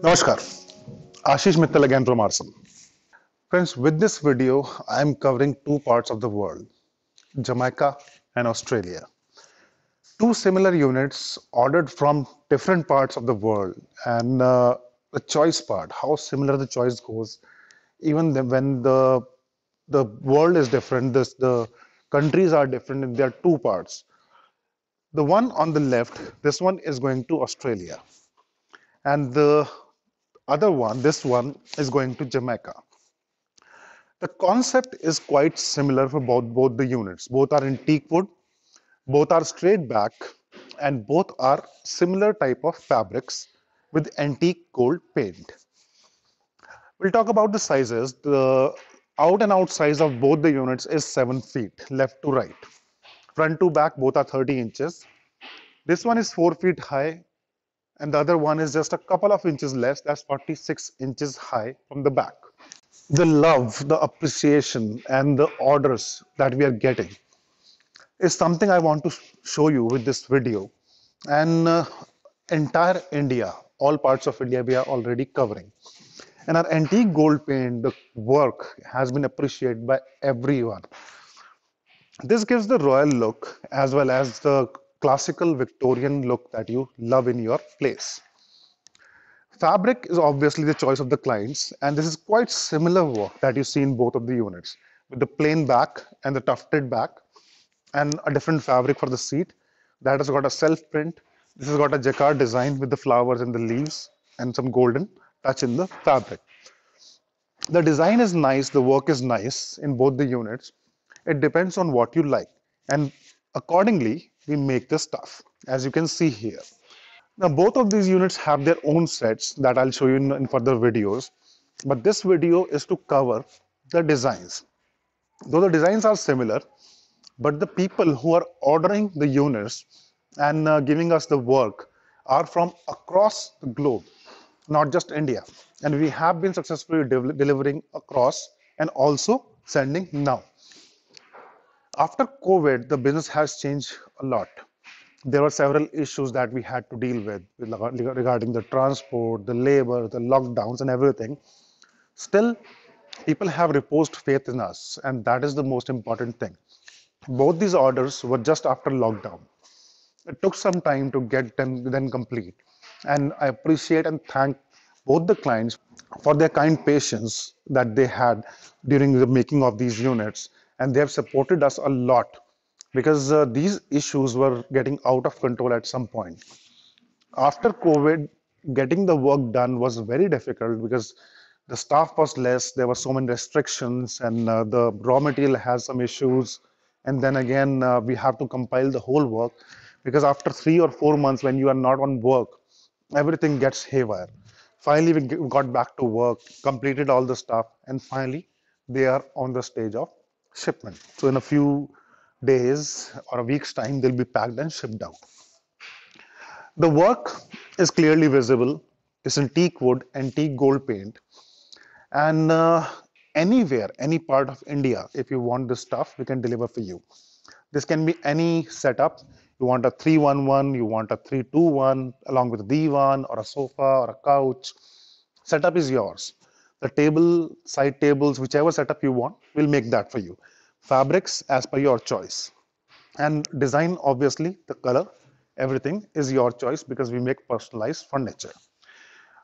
Namaskar, Ashish Mittal again from Arsenal. Friends, with this video, I am covering two parts of the world, Jamaica and Australia. Two similar units ordered from different parts of the world and uh, the choice part, how similar the choice goes, even when the, the world is different, this, the countries are different and there are two parts. The one on the left, this one is going to Australia and the other one, this one, is going to Jamaica. The concept is quite similar for both, both the units. Both are in teak wood, both are straight back, and both are similar type of fabrics with antique gold paint. We'll talk about the sizes. The out and out size of both the units is 7 feet, left to right. Front to back, both are 30 inches. This one is 4 feet high, and the other one is just a couple of inches less that's 46 inches high from the back the love the appreciation and the orders that we are getting is something i want to show you with this video and uh, entire india all parts of india we are already covering and our antique gold paint the work has been appreciated by everyone this gives the royal look as well as the classical Victorian look that you love in your place. Fabric is obviously the choice of the clients and this is quite similar work that you see in both of the units with the plain back and the tufted back and a different fabric for the seat that has got a self print. This has got a jacquard design with the flowers and the leaves and some golden touch in the fabric. The design is nice, the work is nice in both the units. It depends on what you like and accordingly we make the stuff as you can see here. Now both of these units have their own sets that I'll show you in, in further videos but this video is to cover the designs. Though the designs are similar but the people who are ordering the units and uh, giving us the work are from across the globe not just India and we have been successfully de delivering across and also sending now after covid the business has changed a lot there were several issues that we had to deal with regarding the transport the labor the lockdowns and everything still people have reposed faith in us and that is the most important thing both these orders were just after lockdown it took some time to get them then complete and i appreciate and thank both the clients for their kind patience that they had during the making of these units and they have supported us a lot because uh, these issues were getting out of control at some point. After COVID, getting the work done was very difficult because the staff was less, there were so many restrictions, and uh, the raw material has some issues. And then again, uh, we have to compile the whole work because after three or four months, when you are not on work, everything gets haywire. Finally, we got back to work, completed all the stuff, and finally, they are on the stage of shipment. So in a few days or a week's time, they'll be packed and shipped out. The work is clearly visible. It's antique wood antique gold paint. And uh, anywhere, any part of India, if you want this stuff, we can deliver for you. This can be any setup. You want a 311, you want a 321, along with a divan or a sofa or a couch. Setup is yours the table, side tables, whichever setup you want, we'll make that for you. Fabrics as per your choice. And design, obviously, the color, everything is your choice because we make personalized furniture.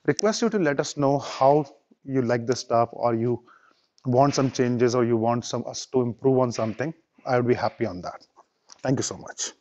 Request you to let us know how you like the stuff or you want some changes or you want some us to improve on something. I would be happy on that. Thank you so much.